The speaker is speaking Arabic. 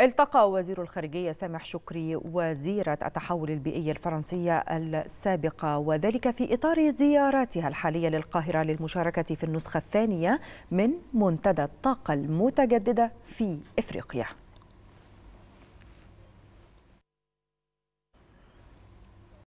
التقى وزير الخارجية سامح شكري وزيرة التحول البيئي الفرنسية السابقة وذلك في إطار زياراتها الحالية للقاهرة للمشاركة في النسخة الثانية من منتدى الطاقة المتجددة في إفريقيا